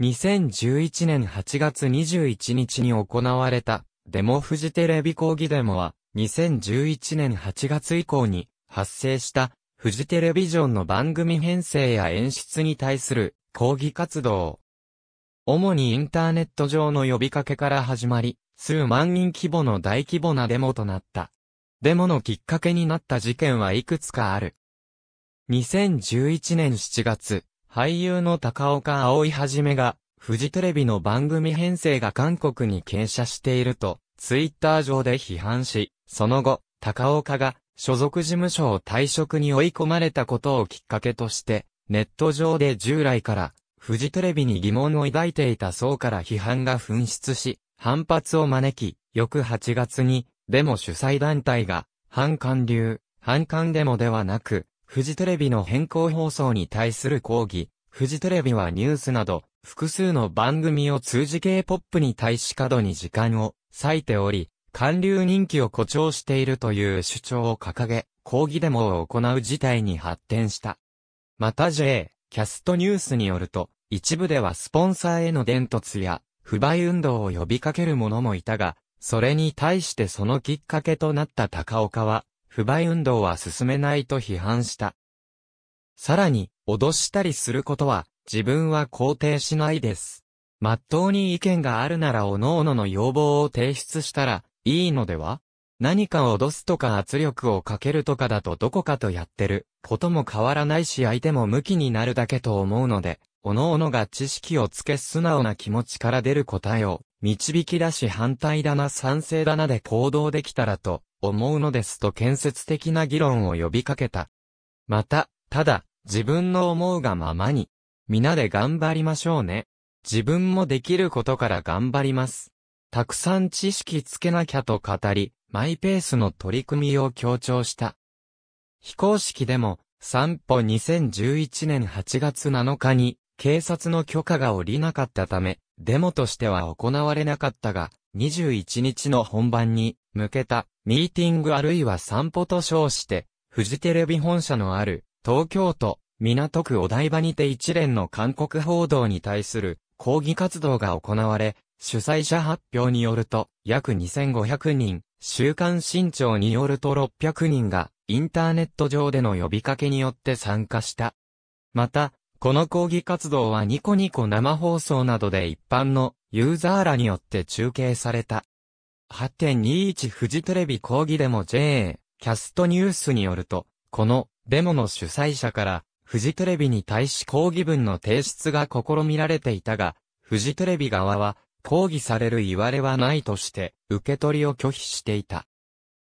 2011年8月21日に行われた、デモフジテレビ抗議デモは、2011年8月以降に発生した、フジテレビジョンの番組編成や演出に対する抗議活動。主にインターネット上の呼びかけから始まり、数万人規模の大規模なデモとなった。デモのきっかけになった事件はいくつかある。2011年7月、俳優の高岡葵はじめが、フジテレビの番組編成が韓国に傾斜していると、ツイッター上で批判し、その後、高岡が所属事務所を退職に追い込まれたことをきっかけとして、ネット上で従来から、フジテレビに疑問を抱いていた層から批判が噴出し、反発を招き、翌8月に、デモ主催団体が、反韓流、反韓デモではなく、フジテレビの変更放送に対する抗議、フジテレビはニュースなど、複数の番組を通じ K-POP に対し過度に時間を割いており、韓流人気を誇張しているという主張を掲げ、抗議デモを行う事態に発展した。また J、キャストニュースによると、一部ではスポンサーへの伝突や、不買運動を呼びかける者もいたが、それに対してそのきっかけとなった高岡は、不買運動は進めないと批判した。さらに、脅したりすることは、自分は肯定しないです。まっとうに意見があるなら各々の要望を提出したら、いいのでは何か脅すとか圧力をかけるとかだとどこかとやってることも変わらないし相手も向きになるだけと思うので、おのおのが知識をつけ素直な気持ちから出る答えを、導き出し反対だな賛成だなで行動できたらと、思うのですと建設的な議論を呼びかけた。また、ただ、自分の思うがままに、皆で頑張りましょうね。自分もできることから頑張ります。たくさん知識つけなきゃと語り、マイペースの取り組みを強調した。非公式でも、散歩2011年8月7日に、警察の許可が下りなかったため、デモとしては行われなかったが、21日の本番に向けたミーティングあるいは散歩と称して、フジテレビ本社のある東京都港区お台場にて一連の韓国報道に対する抗議活動が行われ、主催者発表によると約2500人、週刊新潮によると600人がインターネット上での呼びかけによって参加した。また、この抗議活動はニコニコ生放送などで一般のユーザーらによって中継された。8.21フジテレビ抗議デモ JA キャストニュースによると、このデモの主催者からフジテレビに対し抗議文の提出が試みられていたが、フジテレビ側は抗議される言われはないとして受け取りを拒否していた。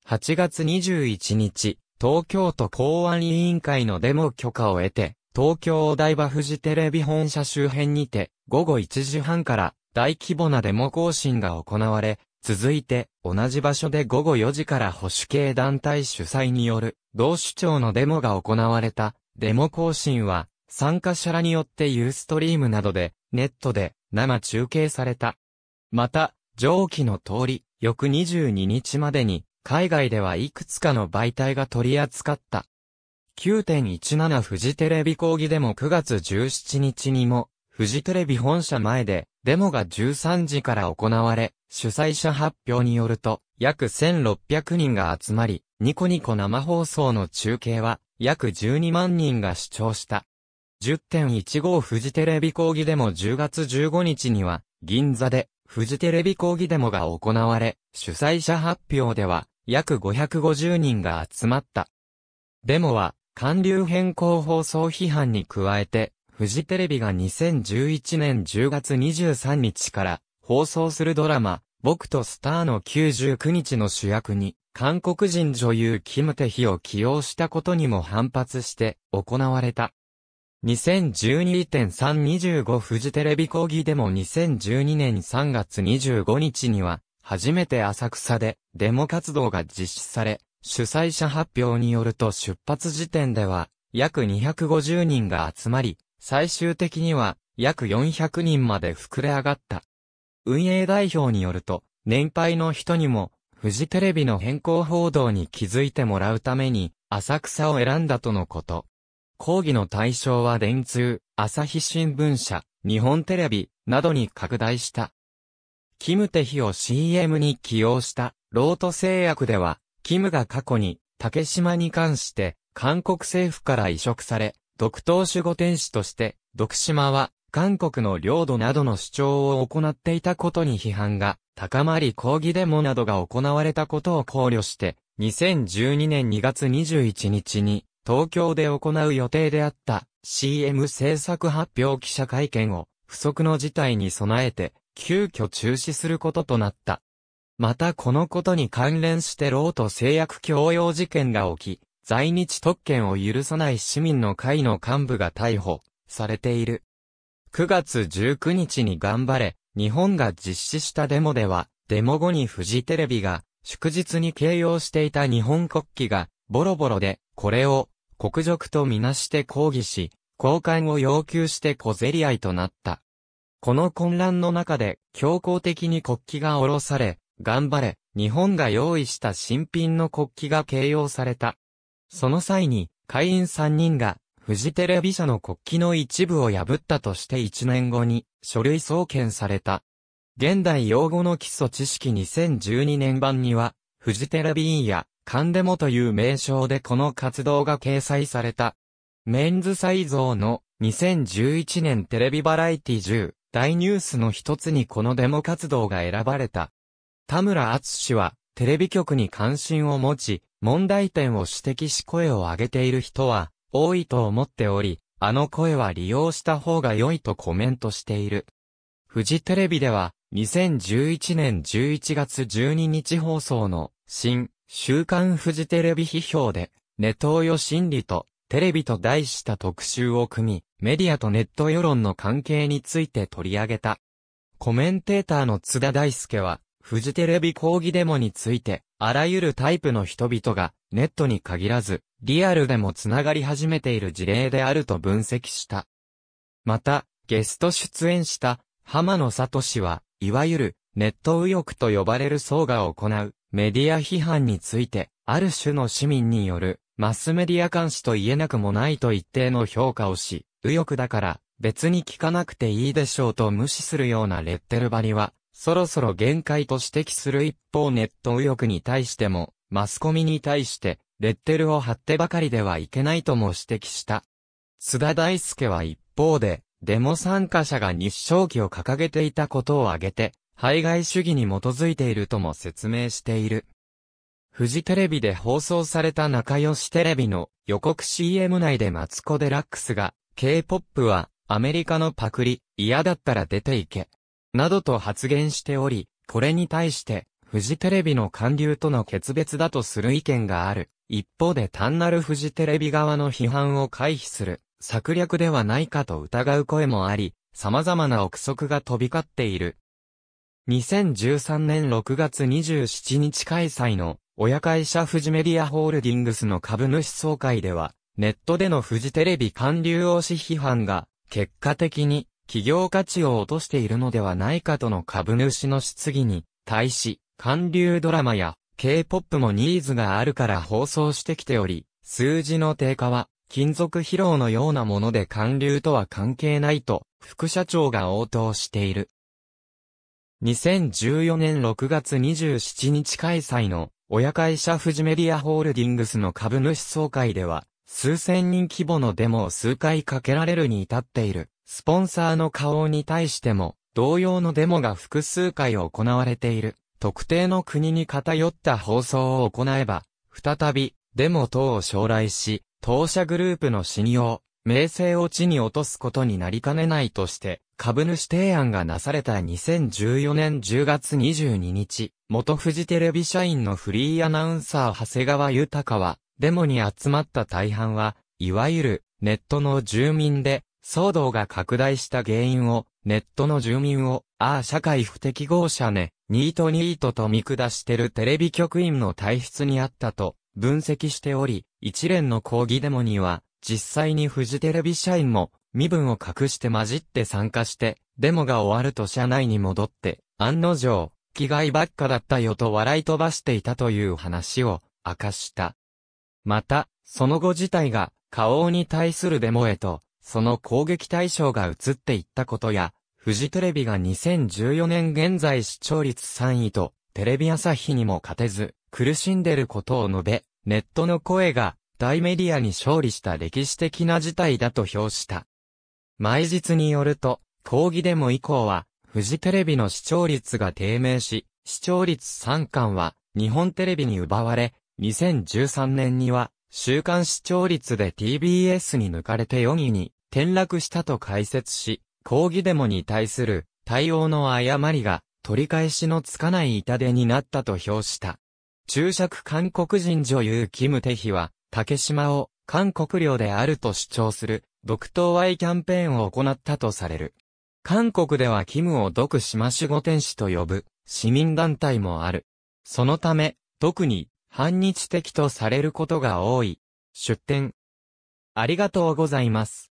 8月21日、東京都公安委員会のデモ許可を得て、東京お台場富士テレビ本社周辺にて、午後1時半から大規模なデモ行進が行われ、続いて、同じ場所で午後4時から保守系団体主催による、同首長のデモが行われた、デモ行進は、参加者らによってユーストリームなどで、ネットで、生中継された。また、上記の通り、翌22日までに、海外ではいくつかの媒体が取り扱った、9.17フジテレビ講義デモ9月17日にも、フジテレビ本社前で、デモが13時から行われ、主催者発表によると、約1600人が集まり、ニコニコ生放送の中継は、約12万人が視聴した。10.15フジテレビ講義デモ10月15日には、銀座で、フジテレビ講義デモが行われ、主催者発表では、約550人が集まった。デモは、韓流変更放送批判に加えて、フジテレビが2011年10月23日から放送するドラマ、僕とスターの99日の主役に、韓国人女優キムテヒを起用したことにも反発して行われた。2012.325フジテレビ講義でも2012年3月25日には、初めて浅草でデモ活動が実施され、主催者発表によると出発時点では約250人が集まり、最終的には約400人まで膨れ上がった。運営代表によると、年配の人にも、フジテレビの変更報道に気づいてもらうために、浅草を選んだとのこと。講義の対象は電通、朝日新聞社、日本テレビ、などに拡大した。キムテヒを CM に起用した、ロート製薬では、キムが過去に、竹島に関して、韓国政府から移植され、独島守護天使として、独島は、韓国の領土などの主張を行っていたことに批判が高まり抗議デモなどが行われたことを考慮して、2012年2月21日に東京で行う予定であった CM 制作発表記者会見を不測の事態に備えて急遽中止することとなった。またこのことに関連してロート制約強要事件が起き、在日特権を許さない市民の会の幹部が逮捕されている。9月19日に頑張れ、日本が実施したデモでは、デモ後にフジテレビが祝日に掲揚していた日本国旗がボロボロで、これを国辱とみなして抗議し、交換を要求して小競り合いとなった。この混乱の中で強行的に国旗が下ろされ、頑張れ、日本が用意した新品の国旗が掲揚された。その際に、会員3人が、フジテレビ社の国旗の一部を破ったとして1年後に、書類送検された。現代用語の基礎知識2012年版には、フジテレビイや、カンデモという名称でこの活動が掲載された。メンズサイゾーの2011年テレビバラエティ10大ニュースの一つにこのデモ活動が選ばれた。田村厚氏は、テレビ局に関心を持ち、問題点を指摘し声を上げている人は、多いと思っており、あの声は利用した方が良いとコメントしている。フジテレビでは、2011年11月12日放送の、新、週刊フジテレビ批評で、ネトウヨ心理と、テレビと題した特集を組み、メディアとネット世論の関係について取り上げた。コメンテーターの津田大介は、フジテレビ抗議デモについて、あらゆるタイプの人々が、ネットに限らず、リアルでもつながり始めている事例であると分析した。また、ゲスト出演した、浜野聡は、いわゆる、ネット右翼と呼ばれる層が行う、メディア批判について、ある種の市民による、マスメディア監視と言えなくもないと一定の評価をし、右翼だから、別に聞かなくていいでしょうと無視するようなレッテル張りは、そろそろ限界と指摘する一方ネット右翼に対しても、マスコミに対して、レッテルを貼ってばかりではいけないとも指摘した。津田大介は一方で、デモ参加者が日照期を掲げていたことを挙げて、排外主義に基づいているとも説明している。フジテレビで放送された仲良しテレビの予告 CM 内でマツコ・デラックスが、K-POP はアメリカのパクリ、嫌だったら出ていけ、などと発言しており、これに対して、フジテレビの韓流との決別だとする意見がある。一方で単なるフジテレビ側の批判を回避する策略ではないかと疑う声もあり、様々な憶測が飛び交っている。2013年6月27日開催の親会社フジメディアホールディングスの株主総会では、ネットでのフジテレビ韓流推し批判が結果的に企業価値を落としているのではないかとの株主の質疑に、対し、韓流ドラマや K-POP もニーズがあるから放送してきており、数字の低下は、金属疲労のようなもので韓流とは関係ないと、副社長が応答している。2014年6月27日開催の、親会社富士メディアホールディングスの株主総会では、数千人規模のデモを数回かけられるに至っている。スポンサーの顔に対しても、同様のデモが複数回行われている。特定の国に偏った放送を行えば、再び、デモ等を将来し、当社グループの信用、名声を地に落とすことになりかねないとして、株主提案がなされた2014年10月22日、元富士テレビ社員のフリーアナウンサー長谷川豊は、デモに集まった大半は、いわゆる、ネットの住民で、騒動が拡大した原因を、ネットの住民を、ああ社会不適合者ね、ニートニートと見下してるテレビ局員の体質にあったと、分析しており、一連の抗議デモには、実際にフジテレビ社員も、身分を隠して混じって参加して、デモが終わると社内に戻って、案の定、替えばっかだったよと笑い飛ばしていたという話を明かした。また、その後自体が、花王に対するデモへとその攻撃対象が移っていったことや、フジテレビが2014年現在視聴率3位と、テレビ朝日にも勝てず、苦しんでることを述べ、ネットの声が、大メディアに勝利した歴史的な事態だと評した。毎日によると、抗議デモ以降は、フジテレビの視聴率が低迷し、視聴率3巻は、日本テレビに奪われ、2013年には、週刊視聴率で TBS に抜かれて4位に転落したと解説し、抗議デモに対する対応の誤りが取り返しのつかない痛手になったと評した。注釈韓国人女優キムテヒは、竹島を韓国領であると主張する、独島愛キャンペーンを行ったとされる。韓国ではキムを独島守護天使と呼ぶ市民団体もある。そのため、特に反日的とされることが多い。出典。ありがとうございます。